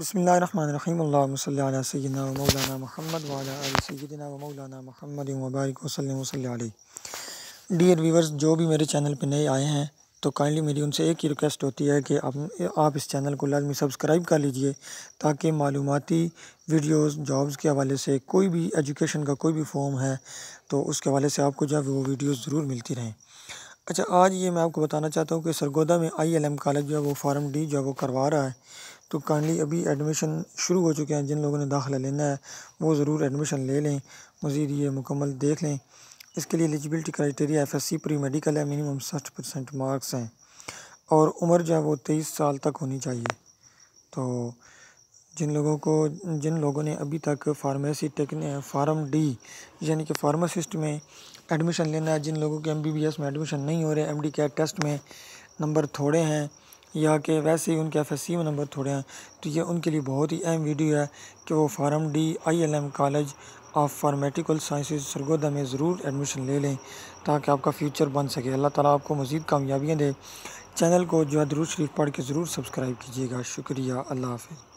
बसमिल्ल सैदना महमद वाला मौलाना महमद वबारक वसलम वसल डियर व्यूवर्स जो भी मेरे चैनल पर नए आए हैं तो काइंडली मेरी उनसे एक ही रिक्वेस्ट होती है कि आप आप इस चैनल को लाजमी सब्सक्राइब कर लीजिए ताकि मालूमती वीडियोज़ जॉब्स के हवाले से कोई भी एजुकेशन का कोई भी फॉर्म है तो उसके हवाले से आपको जो है वो वीडियो ज़रूर मिलती रहें अच्छा आज ये मैं आपको बताना चाहता हूँ कि सरगोदा में आई एल एम कॉलेज जो है वो फार्म डी जो है वो करवा रहा है तो काइंडली अभी एडमिशन शुरू हो चुके हैं जिन लोगों ने दाखिला लेना है वो ज़रूर एडमिशन ले लें मज़ीद ये मुकम्मल देख लें इसके लिए eligibility criteria F S C pre medical है मिनिमम साठ परसेंट मार्क्स हैं और उम्र जो है वो तेईस साल तक होनी चाहिए तो जिन लोगों को जिन लोगों ने अभी तक फार्मेसी टेक्न फार्म डी यानी कि फार्मासिस्ट में एडमिशन लेना है जिन लोगों के एम बी बी एस में एडमिशन नहीं हो रहे एम डी कैट टेस्ट में नंबर थोड़े हैं या कि वैसे ही उनके एफ एस नंबर थोड़े हैं तो ये उनके लिए बहुत ही अहम वीडियो है कि वो Pharm D I L M college of pharmaceutical sciences Sargodha में ज़रूर एडमिशन ले लें ताकि आपका फ्यूचर बन सके अल्लाह ताला आपको मज़ीद कामयाबियाँ दे चैनल को जो है दरूज शरीफ पढ़ के ज़रूर सब्सक्राइब कीजिएगा शुक्रिया अल्लाह हाफिज़